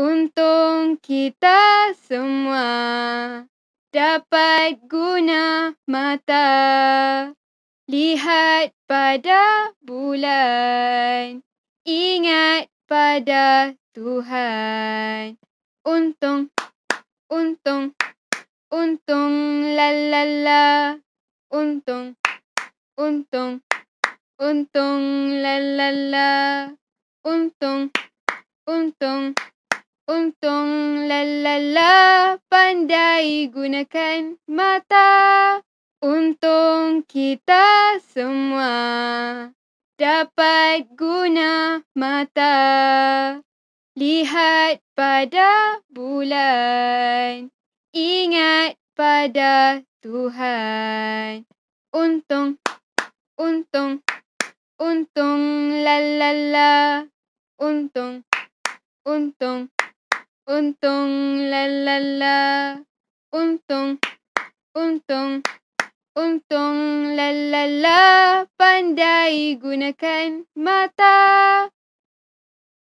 untung kita semua dapat guna mata lihat pada bulan ingat pada Tuhan untung untung untung la la la untung untung untung la la la untung untung Untung lalala pandai gunakan mata Untung kita semua dapat guna mata Lihat pada bulan Ingat pada Tuhan Untung, untung, untung lalala Untung, untung Untung la la la. Untung. Untung. Untung la la la. Pandai gunakan mata.